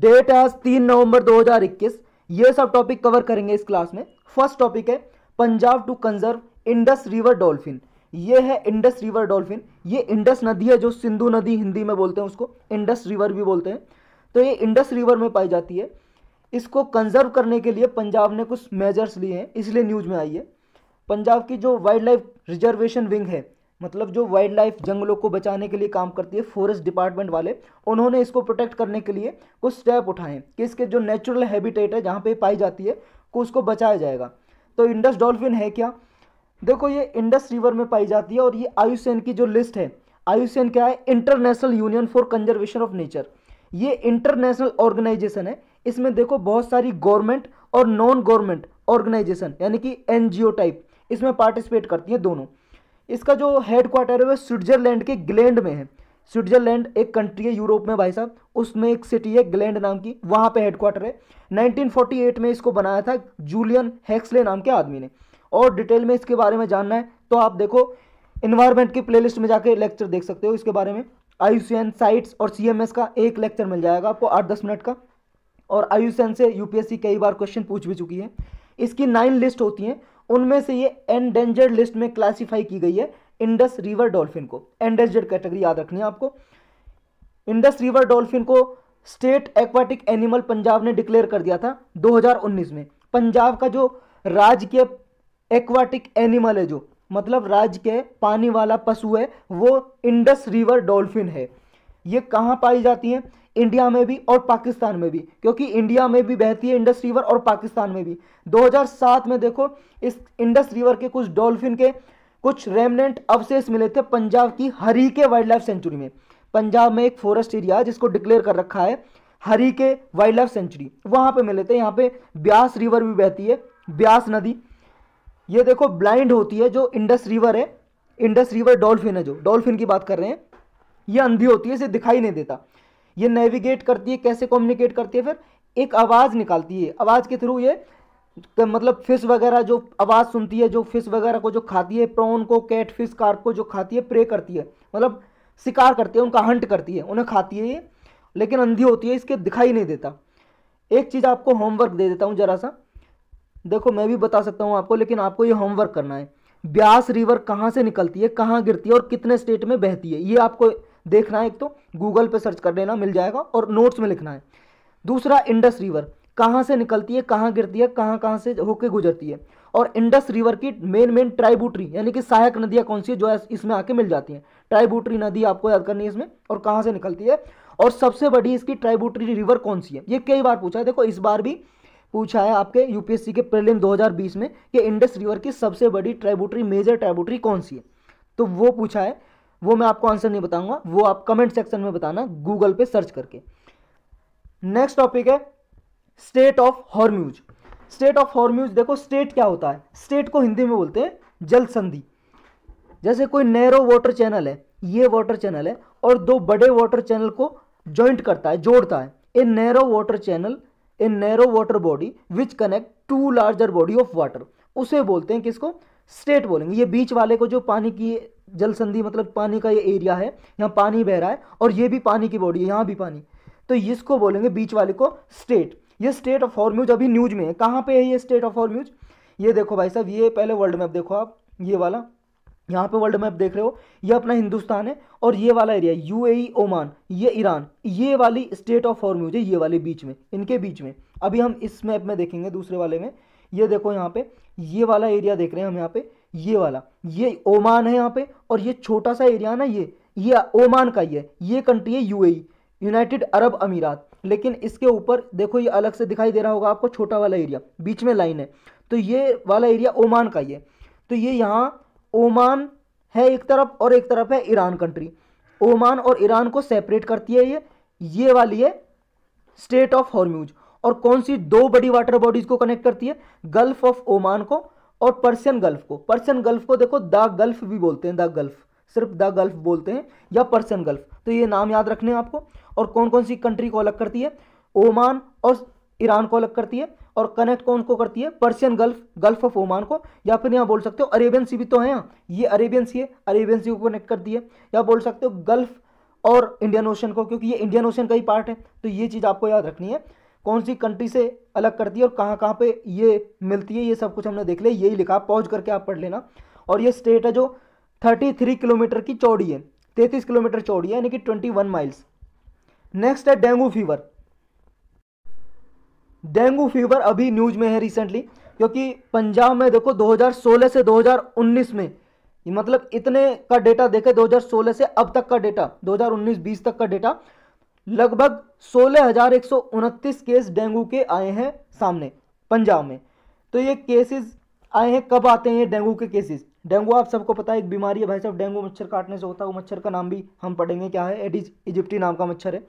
date है तीन नवंबर 2021 ये सब टॉपिक कवर करेंगे इस क्लास में फर्स्ट टॉपिक है Punjab to conserve Indus river dolphin ये है इंडस रिवर डॉल्फिन ये इंडस नदी है जो सिंधु नदी हिंदी में बोलते हैं उसको इंडस रिवर भी बोलते हैं तो ये इंडस रिवर में पाई जाती है इसको कंजर्व करने के लिए पंजाब ने कुछ मेजर्स लिए हैं इसलिए न्यूज़ में आई है पंजाब की जो वाइल्ड लाइफ रिजर्वेशन विंग है मतलब जो वाइल्ड लाइफ जंगलों को बचाने के लिए काम करती है फॉरेस्ट डिपार्टमेंट वाले उन्होंने इसको प्रोटेक्ट करने के लिए कुछ स्टेप उठाए कि इसके जो नेचुरल हैबिटेट है जहाँ पे पाई जाती है को उसको बचाया जाएगा तो इंडस डॉल्फिन है क्या देखो ये इंडस रिवर में पाई जाती है और ये आयुसेन की जो लिस्ट है आयुसेन क्या है international union for conservation of nature ये इंटरनेशनल ऑर्गेनाइजेशन है इसमें देखो बहुत सारी गवर्नमेंट और नॉन गवर्नमेंट ऑर्गेनाइजेशन यानी कि एनजीओ टाइप इसमें पार्टिसिपेट करती हैं दोनों इसका जो हेडक्वार्टर है वह स्विट्जरलैंड के ग्लैंड में है स्विट्जरलैंड एक कंट्री है यूरोप में भाई साहब उसमें एक सिटी है ग्लैंड नाम की वहाँ पे हेडक्वार्टर है 1948 में इसको बनाया था जूलियन हैक्सले नाम के आदमी ने और डिटेल में इसके बारे में जानना है तो आप देखो इन्वायरमेंट की प्ले में जाकर लेक्चर देख सकते हो इसके बारे में आई साइट्स और सी का एक लेक्चर मिल जाएगा आपको आठ दस मिनट का और आई से यूपीएससी कई बार क्वेश्चन पूछ भी चुकी है इसकी नाइन लिस्ट होती हैं उनमें से ये एंडेंजर्ड लिस्ट में क्लासिफाई की गई है इंडस रिवर डॉल्फिन को एंडेंजर्ड कैटेगरी याद रखनी है आपको इंडस रिवर डॉल्फिन को स्टेट एक्वाटिक एनिमल पंजाब ने डिक्लेयर कर दिया था 2019 में पंजाब का जो राज्य के एक्वाटिक एनिमल है जो मतलब राज्य के पानी वाला पशु है वो इंडस रिवर डॉल्फिन है ये कहाँ पाई जाती है इंडिया में भी और पाकिस्तान में भी क्योंकि इंडिया में भी बहती है इंडस रिवर और पाकिस्तान में भी 2007 में देखो इस इंडस रिवर के कुछ डॉल्फिन के कुछ रेमनेंट अवशेष मिले थे पंजाब की हरी के वाइल्ड लाइफ सेंचुरी में पंजाब में एक फॉरेस्ट एरिया है जिसको डिक्लेयर कर रखा है हरी के वाइल्ड लाइफ सेंचुरी वहाँ पे मिले थे यहाँ पे ब्यास रिवर भी बहती है ब्यास नदी ये देखो ब्लाइंड होती है जो इंडस रिवर है इंडस रिवर डॉल्फिन है जो डॉल्फिन की बात कर रहे हैं ये अंधी होती है इसे दिखाई नहीं देता ये नेविगेट करती है कैसे कम्युनिकेट करती है फिर एक आवाज़ निकालती है आवाज़ के थ्रू ये तो मतलब फिश वगैरह जो आवाज़ सुनती है जो फिश वगैरह को जो खाती है प्रॉन को कैट फिश कार्प को जो खाती है प्रे करती है मतलब शिकार करती है उनका हंट करती है उन्हें खाती है ये लेकिन अंधी होती है इसके दिखाई नहीं देता एक चीज़ आपको होमवर्क दे देता हूँ जरा सा देखो मैं भी बता सकता हूँ आपको लेकिन आपको ये होमवर्क करना है ब्यास रिवर कहाँ से निकलती है कहाँ गिरती है और कितने स्टेट में बहती है ये आपको देखना है एक तो गूगल पे सर्च कर लेना मिल जाएगा और नोट्स में लिखना है दूसरा इंडस रिवर कहाँ से निकलती है कहाँ गिरती है कहाँ कहाँ से होके गुजरती है और इंडस रिवर की मेन मेन ट्राइबूटरी यानी कि सहायक नदियाँ कौन सी है जो इसमें आके मिल जाती हैं ट्राइबूटरी नदी आपको याद करनी है इसमें और कहाँ से निकलती है और सबसे बड़ी इसकी ट्राइबूटरी रिवर कौन सी है ये कई बार पूछा है देखो इस बार भी पूछा है आपके यूपीएससी के प्रीलिम 2020 में कि इंडस रिवर की सबसे बड़ी ट्राइबूटरी मेजर ट्राइबूटरी कौन सी है तो वो पूछा है वो मैं आपको आंसर नहीं बताऊंगा वो आप कमेंट सेक्शन में बताना गूगल पे सर्च करके नेक्स्ट टॉपिक है strait of Hormuz strait of Hormuz देखो स्टेट क्या होता है स्टेट को हिंदी में बोलते हैं जल संधि जैसे कोई नैरो वाटर चैनल है ये वाटर चैनल है और दो बड़े वाटर चैनल को ज्वाइंट करता है जोड़ता है a narrow water channel a narrow water body which connect to larger body of water उसे बोलते हैं किसको स्टेट बोलेंगे ये बीच वाले को जो पानी की जल संधि मतलब पानी का ये एरिया है यहाँ पानी बह रहा है और ये भी पानी की बॉडी है यहाँ भी पानी तो इसको बोलेंगे बीच वाले को स्टेट ये स्टेट ऑफ हॉर्म्यूज अभी न्यूज में है कहाँ पे है ये स्टेट ऑफ हॉर्म्यूज ये देखो भाई साहब ये पहले वर्ल्ड मैप देखो आप ये वाला यहाँ पे वर्ल्ड मैप देख रहे हो ये अपना हिंदुस्तान है और ये वाला एरिया यूएई ओमान ये ईरान ये वाली स्टेट ऑफ हॉर्म्यूज है ये वाले बीच में इनके बीच में अभी हम इस मैप में देखेंगे दूसरे वाले में ये देखो यहाँ पे ये वाला एरिया देख रहे हैं हम यहाँ पे ये वाला ये ओमान है यहाँ पे और ये छोटा सा एरिया ना ये ये ओमान का ही है ये कंट्री है यूएई यूनाइटेड अरब अमीरात लेकिन इसके ऊपर देखो ये अलग से दिखाई दे रहा होगा आपको छोटा वाला एरिया बीच में लाइन है तो ये वाला एरिया ओमान का ही है तो ये यहाँ ओमान है एक तरफ और एक तरफ है ईरान कंट्री ओमान और ईरान को सेपरेट करती है ये ये वाली है स्टेट ऑफ हॉर्म्यूज और कौन सी दो बड़ी वाटर बॉडीज़ को कनेक्ट करती है गल्फ ऑफ ओमान को और पर्सियन गल्फ को पर्सियन गल्फ को देखो द गल्फ भी बोलते हैं द गल्फ सिर्फ द गल्फ बोलते हैं या पर्सियन गल्फ तो ये नाम याद रखने हैं आपको और कौन कौन सी कंट्री को अलग करती है ओमान और ईरान को अलग करती है और कनेक्ट कौन को करती है Persian Gulf Gulf of Oman को या फिर यहाँ बोल सकते हो अरेबियन सी भी तो है यहाँ ये अरेबियन सी है अरेबियन सी को कनेक्ट करती है या बोल सकते हो गल्फ और इंडियन ओशन को क्योंकि ये इंडियन ओशन का ही पार्ट है तो ये चीज़ आपको याद रखनी है कौन सी कंट्री से अलग करती है और कहाँ कहाँ पे ये मिलती है ये सब कुछ हमने देख लिया यही लिखा पॉज करके आप पढ़ लेना और ये स्टेट है जो थर्टी थ्री किलोमीटर की चौड़ी है तैंतीस किलोमीटर चौड़ी है यानी कि ट्वेंटी वन माइल्स नेक्स्ट है डेंगू फीवर डेंगू फीवर अभी न्यूज में है रिसेंटली क्योंकि पंजाब में देखो 2016 से 2019 में मतलब इतने का डेटा देखे 2016 से अब तक का डेटा 2019-20 तक का डेटा लगभग सोलह केस डेंगू के आए हैं सामने पंजाब में तो ये केसेस आए हैं कब आते हैं डेंगू के केसेस डेंगू आप सबको पता है एक बीमारी है भाई साहब डेंगू मच्छर काटने से होता है वो मच्छर का नाम भी हम पढ़ेंगे क्या है एडिज इजिप्टी नाम का मच्छर है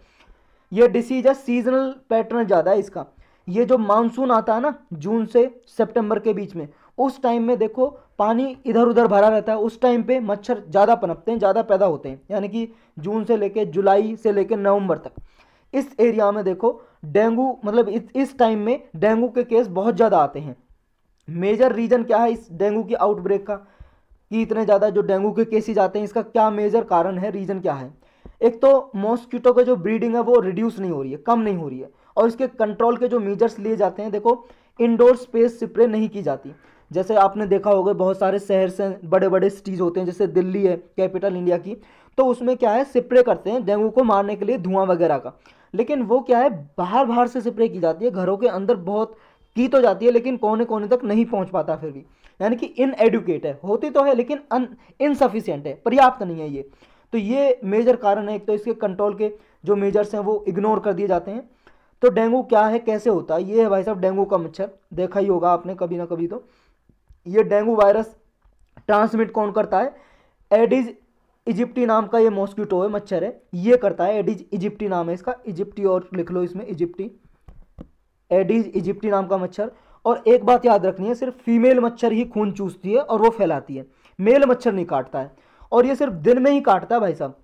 ये डिसीज है सीजनल पैटर्न ज़्यादा है इसका ये जो मानसून आता है ना जून से सितंबर के बीच में उस टाइम में देखो पानी इधर उधर भरा रहता है उस टाइम पे मच्छर ज़्यादा पनपते हैं ज़्यादा पैदा होते हैं यानी कि जून से लेके जुलाई से लेके नवंबर तक इस एरिया में देखो डेंगू मतलब इस इस टाइम में डेंगू के केस बहुत ज़्यादा आते हैं मेजर रीज़न क्या है इस डेंगू की आउटब्रेक का कि इतने ज़्यादा जो डेंगू के केसेज आते हैं इसका क्या मेजर कारण है रीज़न क्या है एक तो मॉस्किटो का जो ब्रीडिंग है वो रिड्यूस नहीं हो रही है कम नहीं हो रही है और इसके कंट्रोल के जो मेजर्स लिए जाते हैं देखो इंडोर स्पेस स्प्रे नहीं की जाती जैसे आपने देखा होगा बहुत सारे शहर से बड़े बड़े सिटीज़ होते हैं जैसे दिल्ली है कैपिटल इंडिया की तो उसमें क्या है स्प्रे करते हैं डेंगू को मारने के लिए धुआं वगैरह का लेकिन वो क्या है बाहर बाहर से स्प्रे की जाती है घरों के अंदर बहुत की तो जाती है लेकिन कोने कोने तक नहीं पहुँच पाता फिर भी यानी कि इन एडुकेट है होती तो है लेकिन अन इनसफिशियंट है पर्याप्त नहीं है ये तो ये मेजर कारण है एक तो इसके कंट्रोल के जो मेजर्स हैं वो इग्नोर कर दिए जाते हैं तो डेंगू क्या है कैसे होता है ये है भाई साहब डेंगू का मच्छर देखा ही होगा आपने कभी ना कभी तो ये डेंगू वायरस ट्रांसमिट कौन करता है एडिज इजिप्टी नाम का ये मॉस्किटो है मच्छर है ये करता है एडिज इजिप्टी नाम है इसका इजिप्टी और लिख लो इसमें इजिप्टी एडिज इजिप्टी नाम का मच्छर और एक बात याद रखनी है सिर्फ फीमेल मच्छर ही खून चूसती है और वो फैलाती है मेल मच्छर नहीं काटता है और ये सिर्फ दिन में ही काटता है भाई साहब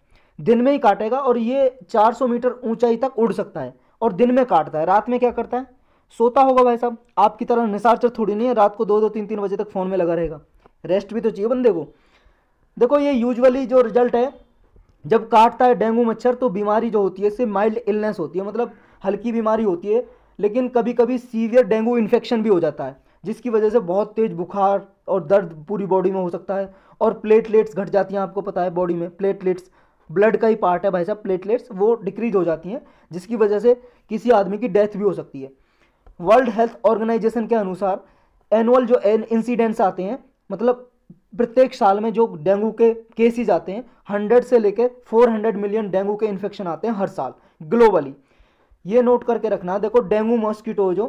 दिन में ही काटेगा और ये 400 मीटर ऊंचाई तक उड़ सकता है और दिन में काटता है रात में क्या करता है सोता होगा भाई साहब आपकी तरह निशाचर थोड़ी नहीं है रात को दो दो तीन तीन बजे तक फ़ोन में लगा रहेगा रेस्ट भी तो चाहिए बंदे को देखो ये यूजुअली जो रिजल्ट है जब काटता है डेंगू मच्छर तो बीमारी जो होती है इससे माइल्ड इलनेस होती है मतलब हल्की बीमारी होती है लेकिन कभी कभी सीवियर डेंगू इन्फेक्शन भी हो जाता है जिसकी वजह से बहुत तेज़ बुखार और दर्द पूरी बॉडी में हो सकता है और प्लेटलेट्स घट जाती हैं आपको पता है बॉडी में प्लेटलेट्स ब्लड का ही पार्ट है भाई साहब प्लेटलेट्स वो डिक्रीज हो जाती हैं जिसकी वजह से किसी आदमी की डेथ भी हो सकती है वर्ल्ड हेल्थ ऑर्गेनाइजेशन के अनुसार एनुअल जो इंसिडेंट्स आते हैं मतलब प्रत्येक साल में जो डेंगू के केसेज आते हैं हंड्रेड से लेकर फोर हंड्रेड मिलियन डेंगू के इन्फेक्शन आते हैं हर साल ग्लोबली ये नोट करके रखना देखो डेंगू मॉस्किटो जो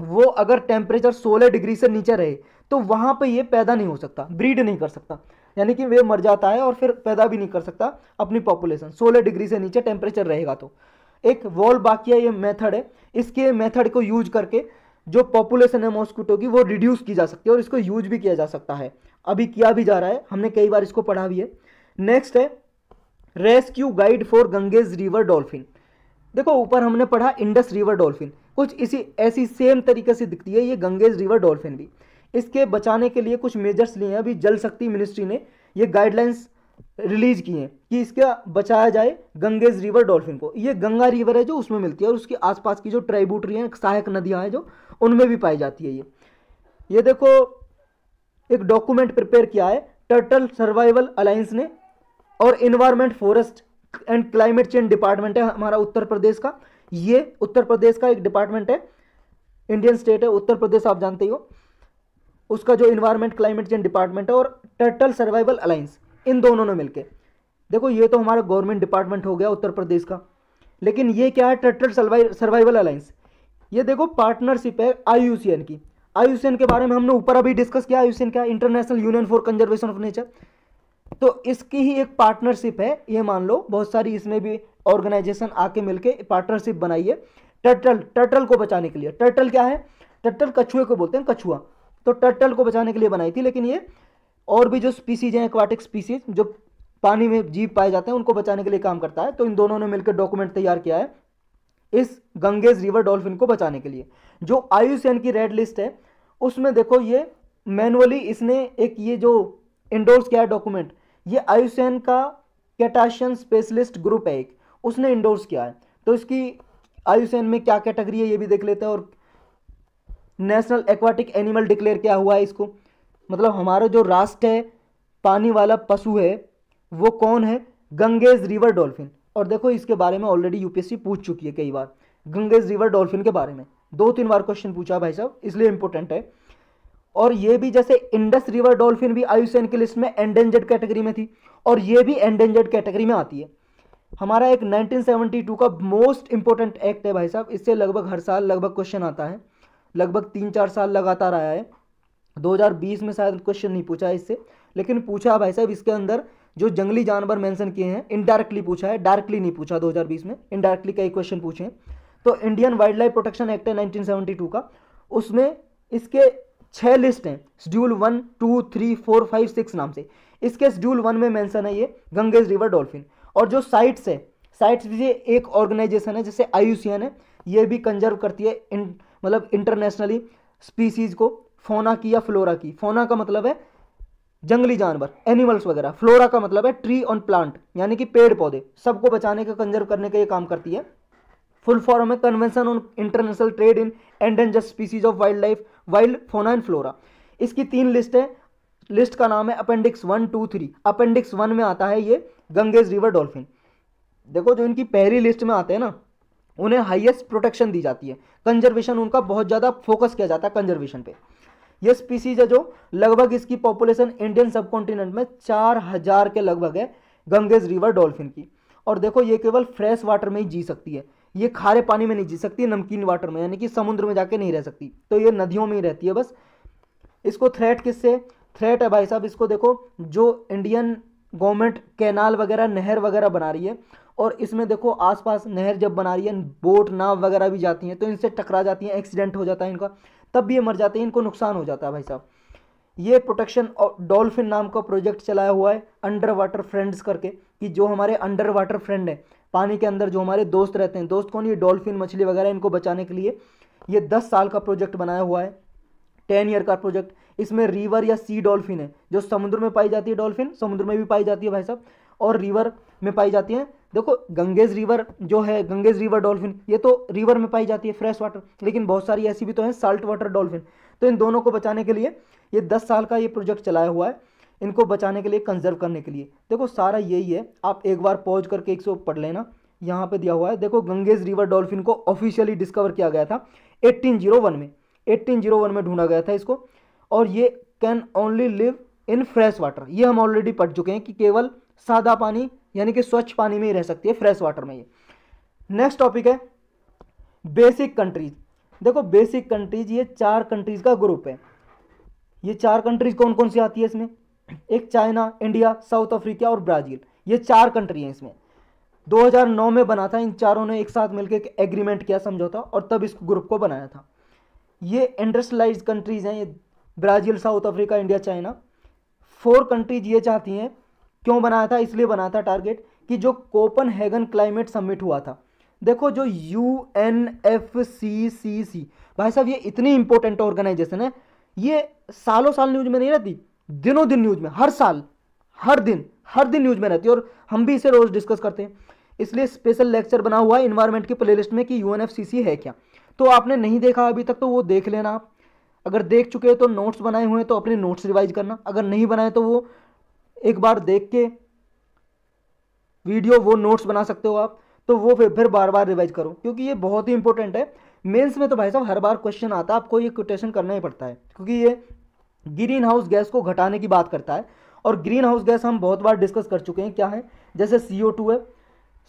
वो अगर टेम्परेचर सोलह डिग्री से नीचे रहे तो वहाँ पर ये पैदा नहीं हो सकता ब्रीड नहीं कर सकता यानी कि वे मर जाता है और फिर पैदा भी नहीं कर सकता अपनी पॉपुलेशन सोलह डिग्री से नीचे टेम्परेचर रहेगा तो एक वॉल बाकिया ये मेथड है इसके मेथड को यूज करके जो पॉपुलेशन है मॉस्किटो की वो रिड्यूस की जा सकती है और इसको यूज भी किया जा सकता है अभी किया भी जा रहा है हमने कई बार इसको पढ़ा भी है नेक्स्ट है rescue guide for Ganges river dolphin देखो ऊपर हमने पढ़ा इंडस रिवर डॉल्फिन कुछ इसी ऐसी सेम तरीके से दिखती है ये गंगेज रिवर डॉल्फिन भी इसके बचाने के लिए कुछ मेजर्स लिए हैं अभी जल शक्ति मिनिस्ट्री ने ये गाइडलाइंस रिलीज किए कि इसका बचाया जाए गंगेज रिवर डॉल्फिन को ये गंगा रिवर है जो उसमें मिलती है और उसके आसपास की जो ट्राइबूटरी हैं सहायक नदियां हैं जो उनमें भी पाई जाती है ये ये देखो एक डॉक्यूमेंट प्रिपेयर किया है टर्टल सर्वाइवल अलायंस ने और environment forest and climate change department है हमारा उत्तर प्रदेश का ये उत्तर प्रदेश का एक डिपार्टमेंट है इंडियन स्टेट है उत्तर प्रदेश आप जानते ही हो उसका जो इन्वायरमेंट क्लाइमेट चेंज डिपार्टमेंट है और टर्टल सर्वाइवल अलायंस इन दोनों ने मिलकर देखो ये तो हमारा गवर्नमेंट डिपार्टमेंट हो गया उत्तर प्रदेश का लेकिन ये क्या है टर्टल सर्वाइवल अलायंस ये देखो पार्टनरशिप है आई की आई के बारे में हमने ऊपर अभी डिस्कस किया आई क्या international union for conservation of nature तो इसकी ही एक पार्टनरशिप है ये मान लो बहुत सारी इसमें भी ऑर्गेनाइजेशन आके मिलके पार्टनरशिप बनाई है टर्टल टर्टल को बचाने के लिए टर्टल क्या है टर्टल कछुए को बोलते हैं कछुआ तो टर्टल को बचाने के लिए बनाई थी लेकिन ये और भी जो स्पीसीज हैं एक्वाटिक स्पीसीज जो पानी में जीव पाए जाते हैं उनको बचाने के लिए काम करता है तो इन दोनों ने मिलकर डॉक्यूमेंट तैयार किया है इस गंगेज रिवर डॉल्फिन को बचाने के लिए जो आयुसैन की रेड लिस्ट है उसमें देखो ये मैनुअली इसने एक ये जो इंडोर्स किया है डॉक्यूमेंट ये आयुसैन का कैटाशियन स्पेशलिस्ट ग्रुप है एक उसने इंडोर्स किया है तो इसकी आयुसैन में क्या कैटेगरी है ये भी देख लेते हैं और नेशनल एक्वाटिक एनिमल डिक्लेयर किया हुआ है इसको मतलब हमारा जो राष्ट्र है पानी वाला पशु है वो कौन है गंगेज रिवर डॉल्फिन और देखो इसके बारे में ऑलरेडी यूपीएससी पूछ चुकी है कई बार गंगेज रिवर डॉल्फिन के बारे में दो तीन बार क्वेश्चन पूछा भाई साहब इसलिए इंपॉर्टेंट है और ये भी जैसे इंडस रिवर डॉल्फिन भी आयुसेन की लिस्ट में एंडेंजर्ड कैटेगरी में थी और ये भी एंडेंजर्ड कैटेगरी में आती है हमारा एक 1972 का मोस्ट इंपॉर्टेंट एक्ट है भाई साहब इससे लगभग हर साल लगभग क्वेश्चन आता है लगभग तीन चार साल लगातार आया है 2020 में शायद क्वेश्चन नहीं पूछा इससे लेकिन पूछा भाई साहब इसके अंदर जो जंगली जानवर मेंशन किए हैं इनडायरेक्टली पूछा है डायरेक्टली नहीं पूछा 2020 में इनडायरेक्टली कई क्वेश्चन पूछे हैं तो Indian wild life protection act है नाइनटीन का उसमें इसके छः लिस्ट हैं schedule one two three four five six नाम से इसके शेड्यूल वन में मैंसन है ये गंगेज रिवर डॉल्फिन और जो साइट्स है साइट्स भी एक ऑर्गेनाइजेशन है जैसे आई है ये भी कंजर्व करती है इन मतलब इंटरनेशनली स्पीसीज़ को फोना की या फ्लोरा की फोना का मतलब है जंगली जानवर एनिमल्स वगैरह फ्लोरा का मतलब है ट्री ऑन प्लांट यानी कि पेड़ पौधे सबको बचाने का कंजर्व करने का ये काम करती है फुल फॉर्म है convention on international trade in endanger species of wild life wild fauna and flora इसकी तीन लिस्ट है लिस्ट का नाम है appendix one two three appendix one में आता है ये गंगेज रिवर डॉल्फिन देखो जो इनकी पहली लिस्ट में आते हैं ना उन्हें हाईएस्ट प्रोटेक्शन दी जाती है कंजर्वेशन उनका बहुत ज़्यादा फोकस किया जाता है कंजर्वेशन पे ये स्पीसीज है जो लगभग इसकी पॉपुलेशन इंडियन सब कॉन्टिनेंट में चार हजार के लगभग है गंगेज रिवर डॉल्फिन की और देखो ये केवल फ्रेश वाटर में ही जी सकती है ये खारे पानी में नहीं जी सकती नमकीन वाटर में यानी कि समुद्र में जाके नहीं रह सकती तो ये नदियों में ही रहती है बस इसको थ्रेट किससे थ्रेट है भाई साहब इसको देखो जो इंडियन गवर्नमेंट कैनाल वगैरह नहर वगैरह बना रही है और इसमें देखो आसपास नहर जब बना रही है बोट नाव वगैरह भी जाती हैं तो इनसे टकरा जाती हैं एक्सीडेंट हो जाता है इनका तब भी ये मर जाते हैं इनको नुकसान हो जाता है भाई साहब ये प्रोटेक्शन डॉल्फिन नाम का प्रोजेक्ट चलाया हुआ है अंडर वाटर फ्रेंड्स करके कि जो हमारे अंडर वाटर फ्रेंड हैं पानी के अंदर जो हमारे दोस्त रहते हैं दोस्त कौन ये डॉल्फिन मछली वगैरह इनको बचाने के लिए ये दस साल का प्रोजेक्ट बनाया हुआ है टेन ईयर का प्रोजेक्ट इसमें रिवर या सी डॉल्फिन है जो समुद्र में पाई जाती है डॉल्फिन समुद्र में भी पाई जाती है भाई साहब और रिवर में पाई जाती है देखो गंगेज रिवर जो है गंगेज रिवर डॉल्फिन ये तो रिवर में पाई जाती है फ्रेश वाटर लेकिन बहुत सारी ऐसी भी तो हैं साल्ट वाटर डॉल्फिन तो इन दोनों को बचाने के लिए ये दस साल का ये प्रोजेक्ट चलाया हुआ है इनको बचाने के लिए कंजर्व करने के लिए देखो सारा यही है आप एक बार पॉज करके एक सौ पढ़ लेना यहाँ पे दिया हुआ है देखो गंगेज रिवर डॉल्फिन को ऑफिशियली डिस्कवर किया गया था वन oh में वन oh में ढूंढा गया था इसको और ये can only live in fresh water ये हम ऑलरेडी पढ़ चुके हैं कि केवल सादा पानी यानी कि स्वच्छ पानी में ही रह सकती है फ्रेश वाटर में ये नेक्स्ट टॉपिक है बेसिक कंट्रीज देखो बेसिक कंट्रीज ये चार कंट्रीज का ग्रुप है ये चार कंट्रीज कौन कौन सी आती है इसमें एक चाइना इंडिया साउथ अफ्रीका और ब्राज़ील ये चार कंट्री हैं इसमें 2009 में बना था इन चारों ने एक साथ मिलकर एक एग्रीमेंट किया समझौता और तब इस ग्रुप को बनाया था ये इंडस्ट्रलाइज कंट्रीज हैं ये Brazil South Africa India China four countries ये चाहती हैं क्यों बनाया था इसलिए बनाया था टारगेट कि जो कोपन हैगन क्लाइमेट समिट हुआ था देखो जो U N F C C C भाई साहब ये इतनी इंपॉर्टेंट ऑर्गेनाइजेशन है ये सालों साल न्यूज में नहीं रहती दिनों दिन न्यूज में हर साल हर दिन हर दिन न्यूज में रहती है और हम भी इसे रोज डिस्कस करते हैं इसलिए स्पेशल लेक्चर बना हुआ है इन्वायरमेंट की प्लेलिस्ट में कि यू है क्या तो आपने नहीं देखा अभी तक तो वो देख लेना आप अगर देख चुके हैं तो नोट्स बनाए हुए हैं तो अपने नोट्स रिवाइज करना अगर नहीं बनाए तो वो एक बार देख के वीडियो वो नोट्स बना सकते हो आप तो वो फिर फिर बार बार रिवाइज करो क्योंकि ये बहुत ही इंपॉर्टेंट है मेंस में तो भाई साहब हर बार क्वेश्चन आता है आपको ये कोटेशन करना ही पड़ता है क्योंकि ये ग्रीन हाउस गैस को घटाने की बात करता है और ग्रीन हाउस गैस हम बहुत बार डिस्कस कर चुके हैं क्या है जैसे सी है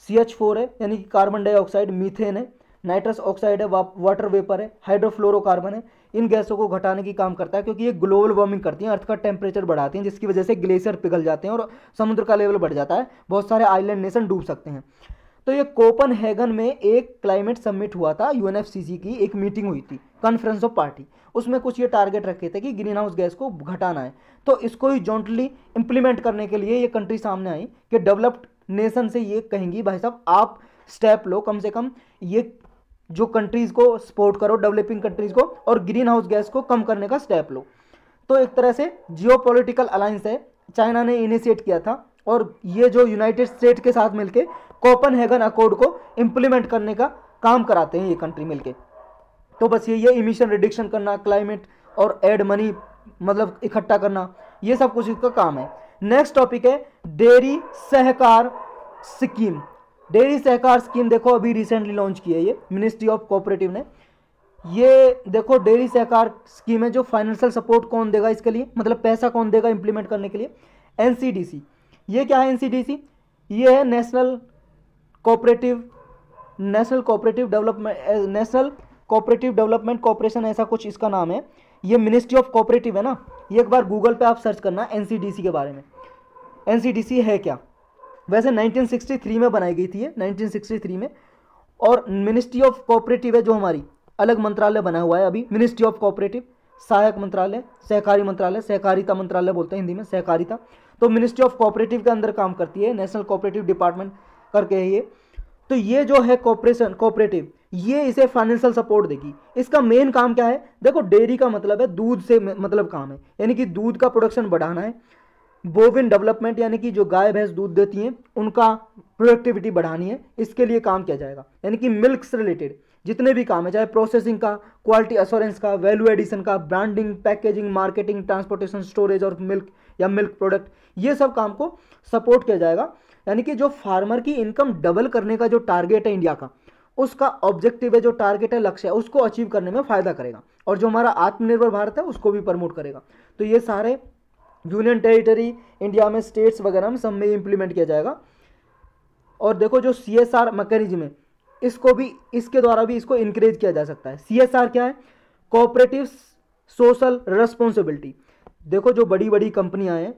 सी है यानी कि कार्बन डाइऑक्साइड मीथेन है नाइट्रस ऑक्साइड है वाटर वेपर है हाइड्रोफ्लोरोकार्बन है इन गैसों को घटाने की काम करता है क्योंकि ये ग्लोबल वार्मिंग करती हैं अर्थ का टेम्परेचर बढ़ाती हैं जिसकी वजह से ग्लेशियर पिघल जाते हैं और समुद्र का लेवल बढ़ जाता है बहुत सारे आइलैंड नेशन डूब सकते हैं तो ये कोपन हैगन में एक क्लाइमेट सबमिट हुआ था यू की एक मीटिंग हुई थी कॉन्फ्रेंस ऑफ पार्टी उसमें कुछ ये टारगेट रखे थे कि ग्रीन हाउस गैस को घटाना है तो इसको ही जॉइंटली इम्प्लीमेंट करने के लिए ये कंट्री सामने आई कि डेवलप्ड नेशन से ये कहेंगी भाई साहब आप स्टेप लो कम से कम ये जो कंट्रीज़ को सपोर्ट करो डेवलपिंग कंट्रीज़ को और ग्रीन हाउस गैस को कम करने का स्टेप लो तो एक तरह से जियो पोलिटिकल अलायंस है चाइना ने इनिशिएट किया था और ये जो यूनाइटेड स्टेट के साथ मिलकर कोपन हैगन अकॉर्ड को इम्प्लीमेंट करने का काम कराते हैं ये कंट्री मिलके तो बस ये ये इमिशन रिडक्शन करना क्लाइमेट और एड मनी मतलब इकट्ठा करना ये सब कुछ इसका काम है नेक्स्ट टॉपिक है dairy Sahakar scheme dairy Sahakar scheme देखो अभी रिसेंटली लॉन्च की है ये मिनिस्ट्री ऑफ कोऑपरेटिव ने ये देखो डेयरी सहकार स्कीम है जो फाइनेंशियल सपोर्ट कौन देगा इसके लिए मतलब पैसा कौन देगा इंप्लीमेंट करने के लिए एनसीडीसी ये क्या है एनसीडीसी ये है national cooperative national cooperative development national cooperative development corporation ऐसा कुछ इसका नाम है ये मिनिस्ट्री ऑफ कोऑपरेटिव है ना ये एक बार गूगल पे आप सर्च करना एनसीडीसी के बारे में एनसीडीसी है क्या वैसे 1963 में बनाई गई थी ये 1963 में और मिनिस्ट्री ऑफ कोऑपरेटिव है जो हमारी अलग मंत्रालय बना हुआ है अभी मिनिस्ट्री ऑफ कोऑपरेटिव सहायक मंत्रालय सहकारी मंत्रालय सहकारिता मंत्रालय बोलते हैं हिंदी में सहकारिता तो मिनिस्ट्री ऑफ कोऑपरेटिव के अंदर काम करती है नेशनल कोऑपरेटिव डिपार्टमेंट करके है ये तो ये जो है कॉपरेशन कोऑपरेटिव ये इसे फाइनेंशियल सपोर्ट देगी इसका मेन काम क्या है देखो डेयरी का मतलब है दूध से मतलब काम है यानी कि दूध का प्रोडक्शन बढ़ाना है बोविन डेवलपमेंट यानी कि जो गाय भैंस दूध देती हैं उनका प्रोडक्टिविटी बढ़ानी है इसके लिए काम किया जाएगा यानी कि मिल्क से रिलेटेड जितने भी काम है चाहे प्रोसेसिंग का क्वालिटी अश्योरेंस का वैल्यू एडिशन का branding packaging marketing transportation storage और मिल्क या मिल्क प्रोडक्ट ये सब काम को सपोर्ट किया जाएगा यानी कि जो फार्मर की इनकम डबल करने का जो टारगेट है इंडिया का उसका ऑब्जेक्टिव है जो टारगेट है लक्ष्य है उसको अचीव करने में फ़ायदा करेगा और जो हमारा आत्मनिर्भर भारत है उसको भी प्रमोट करेगा तो ये सारे यूनियन टेरिटरी इंडिया में स्टेट्स वगैरह में सब में इम्प्लीमेंट किया जाएगा और देखो जो सी एस आर मैकेनिज्म है इसको भी इसके द्वारा भी इसको इंक्रेज किया जा सकता है सी एस आर क्या है कोऑपरेटिव सोशल रेस्पॉन्सिबिलिटी देखो जो बड़ी बड़ी कंपनियां हैं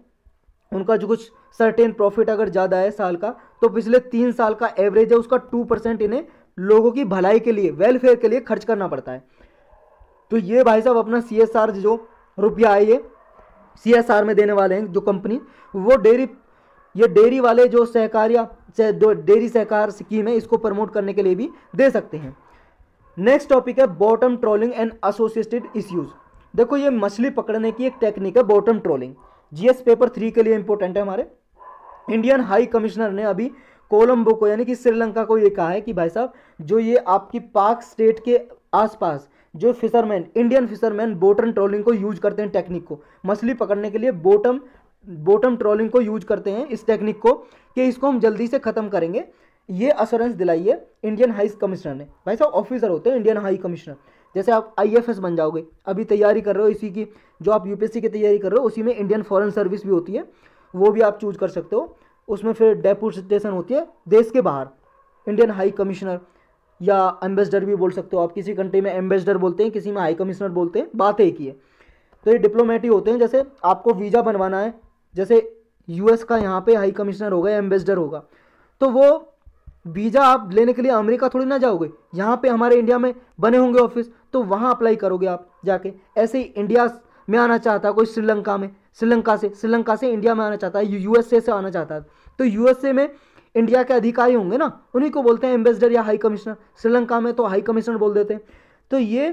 उनका जो कुछ सर्टेन प्रॉफिट अगर ज़्यादा है साल का तो पिछले तीन साल का एवरेज है उसका टू परसेंट इन्हें लोगों की भलाई के लिए वेलफेयर के लिए खर्च करना पड़ता है तो ये भाई साहब अपना सी एस आर जो रुपया है ये आर में देने वाले हैं जो कंपनी वो डेयरी ये डेयरी वाले जो सहकार या डेयरी सहकार स्कीम है इसको प्रमोट करने के लिए भी दे सकते हैं नेक्स्ट टॉपिक है bottom trawling and associated issues देखो ये मछली पकड़ने की एक टेक्निक है bottom trawling GS paper three के लिए इंपॉर्टेंट है हमारे इंडियन हाई कमिश्नर ने अभी कोलंबो को यानी कि श्रीलंका को ये कहा है कि भाई साहब जो ये आपकी पाक स्टेट के आसपास जो fisherman Indian fisherman bottom trawling को यूज करते हैं टेक्निक को मछली पकड़ने के लिए बोटम बोटम ट्रोलिंग को यूज करते हैं इस टेक्निक को कि इसको हम जल्दी से ख़त्म करेंगे ये अश्योरेंस दिलाइए इंडियन हाई कमिश्नर ने भाई साहब ऑफिसर होते हैं इंडियन हाई कमिश्नर जैसे आप आईएफएस बन जाओगे अभी तैयारी कर रहे हो इसी की जो आप यूपीएससी की तैयारी कर रहे हो उसी में इंडियन फॉरेन सर्विस भी होती है वो भी आप चूज कर सकते हो उसमें फिर डेपुटेशन होती है देश के बाहर इंडियन हाई कमिश्नर या एम्बेसडर भी बोल सकते हो आप किसी कंट्री में एम्बेसडर बोलते हैं किसी में हाई कमिश्नर बोलते हैं बात एक ही है तो ये डिप्लोमेटी होते हैं जैसे आपको वीज़ा बनवाना है जैसे यूएस का यहाँ पे हाई कमिश्नर होगा या एम्बेसडर होगा तो वो वीज़ा आप लेने के लिए अमेरिका थोड़ी ना जाओगे यहाँ पे हमारे इंडिया में बने होंगे ऑफिस तो वहाँ अप्लाई करोगे आप जाके ऐसे ही इंडिया में आना चाहता है कोई श्रीलंका में श्रीलंका से श्रीलंका से इंडिया में आना चाहता है यूएसए से आना चाहता है तो यूएसए में इंडिया के अधिकारी होंगे ना उन्हीं को बोलते हैं एम्बेसडर या हाई कमिश्नर श्रीलंका में तो हाई कमिश्नर बोल देते हैं तो ये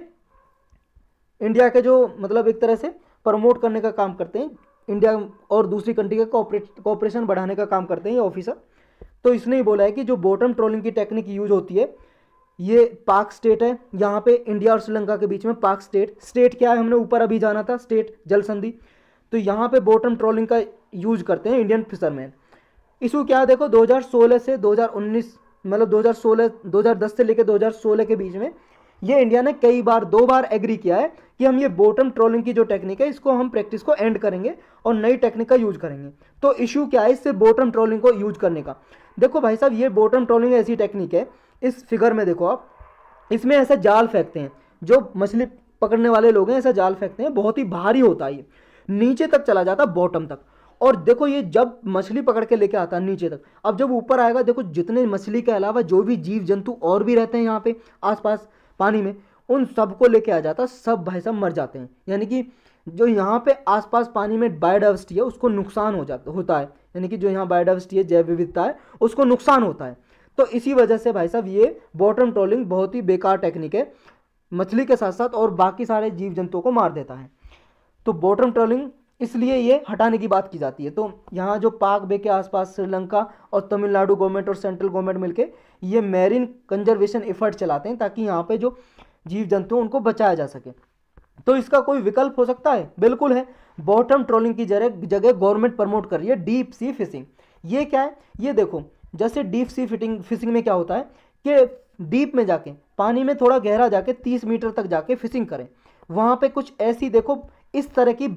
इंडिया के जो मतलब एक तरह से प्रमोट करने का काम करते हैं इंडिया और दूसरी कंट्री का कॉपरेशन बढ़ाने का काम करते हैं ये ऑफिसर तो इसने ही बोला है कि जो बॉटम ट्रोलिंग की टेक्निक यूज होती है ये पाक स्टेट है यहाँ पे इंडिया और श्रीलंका के बीच में पाक स्टेट स्टेट क्या है हमने ऊपर अभी जाना था स्टेट जल संधि तो यहाँ पे बॉटम ट्रोलिंग का यूज करते हैं इंडियन फिशरमैन इशू क्या है देखो 2016 से 2019 मतलब 2016 2010 से लेकर 2016 के बीच में ये इंडिया ने कई बार दो बार एग्री किया है कि हम ये बॉटम ट्रोलिंग की जो टेक्निक है इसको हम प्रैक्टिस को एंड करेंगे और नई टेक्निक का यूज करेंगे तो इशू क्या है इससे बॉटम ट्रोलिंग को यूज करने का देखो भाई साहब ये बॉटम ट्रोलिंग ऐसी टेक्निक है इस फिगर में देखो आप इसमें ऐसा जाल फेंकते हैं जो मछली पकड़ने वाले लोग हैं ऐसा जाल फेंकते हैं बहुत ही भारी होता है ये नीचे तक चला जाता बॉटम तक और देखो ये जब मछली पकड़ के लेके आता है नीचे तक अब जब ऊपर आएगा देखो जितने मछली के अलावा जो भी जीव जंतु और भी रहते हैं यहाँ पे आसपास पानी में उन सबको लेके आ जाता सब भाई साहब मर जाते हैं यानी कि जो यहाँ पे आसपास पानी में बायोडाइवर्सिटी है उसको नुकसान हो जाता होता है यानी कि जो यहाँ बायोडाइवर्सिटी है जैव विविधता है उसको नुकसान होता है तो इसी वजह से भाई साहब ये बॉटम ट्रोलिंग बहुत ही बेकार टेक्निक है मछली के साथ साथ और बाकी सारे जीव जंतुओं को मार देता है तो बॉटम ट्रोलिंग इसलिए ये हटाने की बात की जाती है तो यहाँ जो पाक बे के आसपास श्रीलंका और तमिलनाडु गवर्नमेंट और सेंट्रल गवर्नमेंट मिलके ये मैरिन कंजर्वेशन एफर्ट चलाते हैं ताकि यहाँ पे जो जीव जंतु उनको बचाया जा सके तो इसका कोई विकल्प हो सकता है बिल्कुल है बॉटम ट्रोलिंग की जगह जगह गवर्नमेंट प्रमोट कर रही है डीप सी फिशिंग ये क्या है ये देखो जैसे डीप सी फिटिंग फिशिंग में क्या होता है कि डीप में जाके पानी में थोड़ा गहरा जाके तीस मीटर तक जाके फिशिंग करें वहाँ पर कुछ ऐसी देखो इस तरह की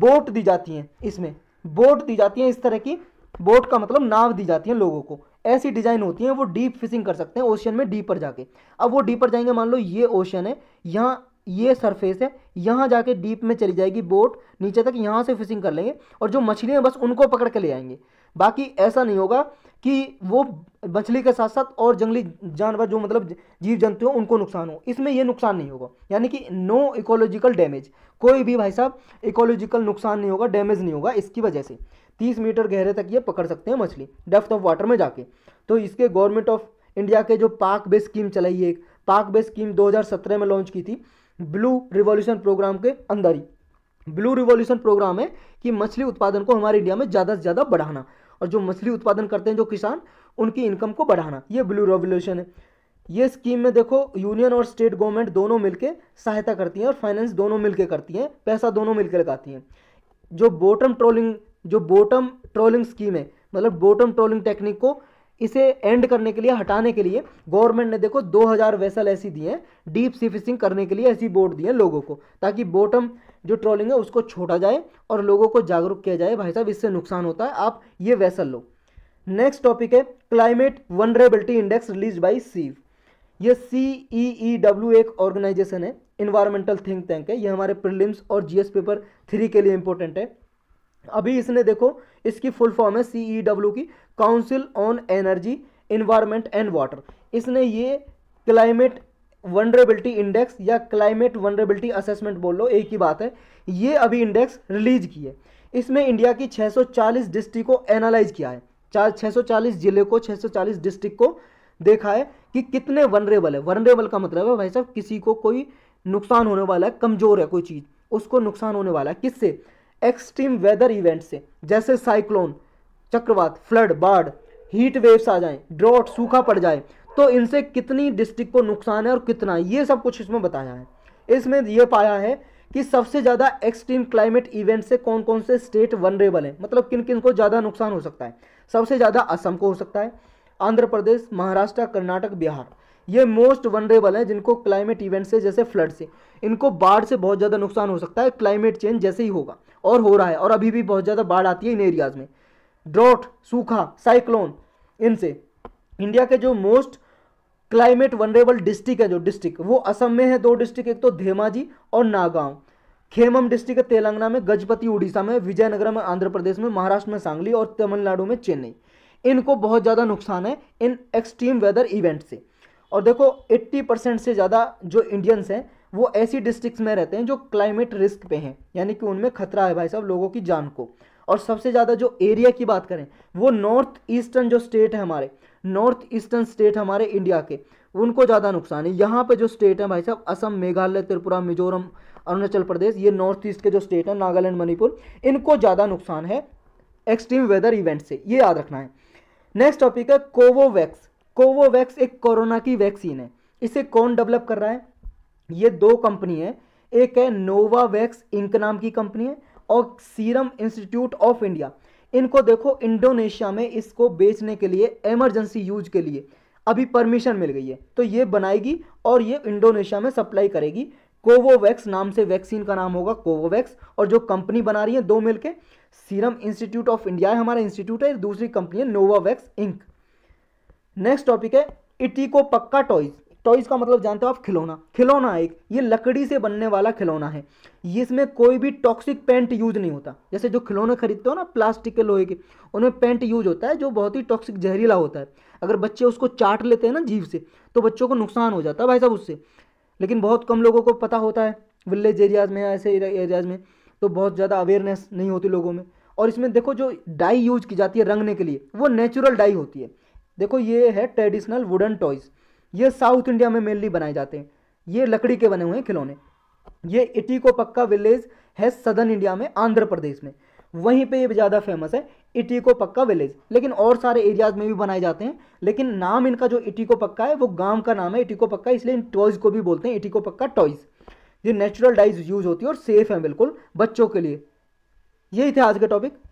बोट दी जाती हैं इसमें बोट दी जाती हैं इस तरह की बोट का मतलब नाव दी जाती है लोगों को ऐसी डिजाइन होती है वो डीप फिशिंग कर सकते हैं ओशियन में डीपर जाके अब वो डीपर जाएंगे मान लो ये ओशियन है यहाँ ये सरफेस है यहाँ जाके डीप में चली जाएगी बोट नीचे तक यहाँ से फिशिंग कर लेंगे और जो मछलियाँ बस उनको पकड़ के ले आएंगे बाकी ऐसा नहीं होगा कि वो मछली के साथ साथ और जंगली जानवर जो मतलब जीव जंतु हो उनको नुकसान हो इसमें ये नुकसान नहीं होगा यानी कि नो इकोलॉजिकल डैमेज कोई भी भाई साहब इकोलॉजिकल नुकसान नहीं होगा डैमेज नहीं होगा इसकी वजह से तीस मीटर गहरे तक ये पकड़ सकते हैं मछली डेफ्थ ऑफ वाटर में जाके तो इसके गवर्नमेंट ऑफ इंडिया के जो पार्क बेस स्कीम चलाई है एक पार्क बेस स्कीम दो में लॉन्च की थी ब्लू रिवोल्यूशन प्रोग्राम के अंदर ही ब्लू रिवोल्यूशन प्रोग्राम है कि मछली उत्पादन को हमारे इंडिया में ज़्यादा से ज़्यादा बढ़ाना और जो मछली उत्पादन करते हैं जो किसान उनकी इनकम को बढ़ाना ये ब्लू रिवोल्यूशन है ये स्कीम में देखो यूनियन और स्टेट गवर्नमेंट दोनों मिलकर सहायता करती हैं और फाइनेंस दोनों मिलकर करती हैं पैसा दोनों मिलकर लगाती हैं जो बॉटम ट्रोलिंग जो बॉटम ट्रोलिंग स्कीम है मतलब बॉटम ट्रोलिंग टेक्निक को इसे एंड करने के लिए हटाने के लिए गवर्नमेंट ने देखो 2000 वेसल ऐसी दी हैं डीप सी फिशिंग करने के लिए ऐसी बोट दी है लोगों को ताकि बॉटम जो ट्रोलिंग है उसको छोड़ा जाए और लोगों को जागरूक किया जाए भाई साहब इससे नुकसान होता है आप ये वैसल लो नेक्स्ट टॉपिक है climate vulnerability index release by सीव ये सी ई ई डब्ल्यू एक ऑर्गेनाइजेशन है इन्वायरमेंटल थिंक टैंक है ये हमारे प्रिलिम्स और जीएस पेपर थ्री के लिए इंपॉर्टेंट है अभी इसने देखो इसकी फुल फॉर्म है सी ई डब्ल्यू की council on energy environment and water इसने ये क्लाइमेट वनरेबिलिटी इंडेक्स या क्लाइमेट वनरेबिलिटी असेसमेंट बोल लो एक ही बात है ये अभी इंडेक्स रिलीज की है इसमें इंडिया की 640 डिस्ट्रिक्ट को एनालाइज किया है चार 640 जिले को 640 डिस्ट्रिक्ट को देखा है कि कितने वनरेबल है वनरेबल का मतलब है भाई साहब किसी को कोई नुकसान होने वाला है कमज़ोर है कोई चीज़ उसको नुकसान होने वाला है किससे एक्सट्रीम वेदर इवेंट से जैसे साइक्लोन चक्रवात फ्लड बाढ़ हीट वेव्स आ जाएं ड्रॉट सूखा पड़ जाए तो इनसे कितनी डिस्ट्रिक्ट को नुकसान है और कितना ये सब कुछ इसमें बताया है इसमें यह पाया है कि सबसे ज़्यादा एक्सट्रीम क्लाइमेट इवेंट से कौन कौन से स्टेट वनरेबल हैं मतलब किन किन को ज़्यादा नुकसान हो सकता है सबसे ज़्यादा असम को हो सकता है आंध्र प्रदेश महाराष्ट्र कर्नाटक बिहार ये मोस्ट वनरेबल हैं जिनको क्लाइमेट इवेंट से जैसे फ्लड से इनको बाढ़ से बहुत ज़्यादा नुकसान हो सकता है क्लाइमेट चेंज जैसे ही होगा और हो रहा है और अभी भी बहुत ज़्यादा बाढ़ आती है इन एरियाज़ में ड्रॉट सूखा साइक्लोन इनसे इंडिया के जो मोस्ट क्लाइमेट वनरेबल डिस्ट्रिक्ट है जो डिस्ट्रिक्ट वो असम में है दो डिस्ट्रिक्ट एक तो धेमाजी और नागांव खेमम डिस्ट्रिक्ट है तेलंगाना में गजपति उड़ीसा में विजयनगर में आंध्र प्रदेश में महाराष्ट्र में सांगली और तमिलनाडु में चेन्नई इनको बहुत ज़्यादा नुकसान है इन एक्सट्रीम वेदर इवेंट से और देखो 80 परसेंट से ज़्यादा जो इंडियंस हैं वो ऐसी डिस्ट्रिक्ट में रहते हैं जो क्लाइमेट रिस्क पे हैं यानी कि उनमें खतरा है भाई साहब लोगों की जान को और सबसे ज़्यादा जो एरिया की बात करें वो नॉर्थ ईस्टर्न जो स्टेट है हमारे नॉर्थ ईस्टर्न स्टेट हमारे इंडिया के उनको ज़्यादा नुकसान है यहाँ पे जो स्टेट है भाई साहब असम मेघालय त्रिपुरा मिजोरम अरुणाचल प्रदेश ये नॉर्थ ईस्ट के जो स्टेट हैं नागालैंड मणिपुर इनको ज़्यादा नुकसान है एक्सट्रीम वेदर इवेंट से ये याद रखना है नेक्स्ट टॉपिक है कोवोवैक्स कोवोवैक्स एक कोरोना की वैक्सीन है इसे कौन डेवलप कर रहा है ये दो कंपनी है एक है नोवा वैक्स इंक नाम की कंपनी है और सीरम इंस्टीट्यूट ऑफ इंडिया इनको देखो इंडोनेशिया में इसको बेचने के लिए एमरजेंसी यूज के लिए अभी परमिशन मिल गई है तो ये बनाएगी और ये इंडोनेशिया में सप्लाई करेगी कोवोवैक्स नाम से वैक्सीन का नाम होगा कोवोवैक्स और जो कंपनी बना रही है दो मिलके सीरम इंस्टीट्यूट ऑफ इंडिया है हमारा इंस्टीट्यूट है दूसरी कंपनी है नोवावैक्स इंक नेक्स्ट टॉपिक है इटी को पक्का टॉयज टॉयज तो का मतलब जानते हो आप खिलौना खिलौना एक ये लकड़ी से बनने वाला खिलौना है इसमें कोई भी टॉक्सिक पेंट यूज नहीं होता जैसे जो खिलौने खरीदते हो ना प्लास्टिक के लोहे के उनमें पेंट यूज होता है जो बहुत ही टॉक्सिक जहरीला होता है अगर बच्चे उसको चाट लेते हैं ना जीव से तो बच्चों को नुकसान हो जाता है भाई साहब उससे लेकिन बहुत कम लोगों को पता होता है विलेज एरियाज में ऐसे एरियाज में तो बहुत ज़्यादा अवेयरनेस नहीं होती लोगों में और इसमें देखो जो डाई यूज की जाती है रंगने के लिए वो नेचुरल डाई होती है देखो ये है ट्रेडिशनल वुडन टॉयज़ ये साउथ इंडिया में मेनली बनाए जाते हैं ये लकड़ी के बने हुए हैं खिलौने ये इटिको पक्का विलेज है सदर्न इंडिया में आंध्र प्रदेश में वहीं पे ये ज़्यादा फेमस है इटिको पक्का विलेज लेकिन और सारे एरियाज में भी बनाए जाते हैं लेकिन नाम इनका जो इटिको पक्का है वो गांव का नाम है इटिको पक्का इसलिए इन टॉयज को भी बोलते हैं इटिको पक्का टॉयज ये नेचुरल डाइज यूज होती है और सेफ है बिल्कुल बच्चों के लिए यही थे आज के टॉपिक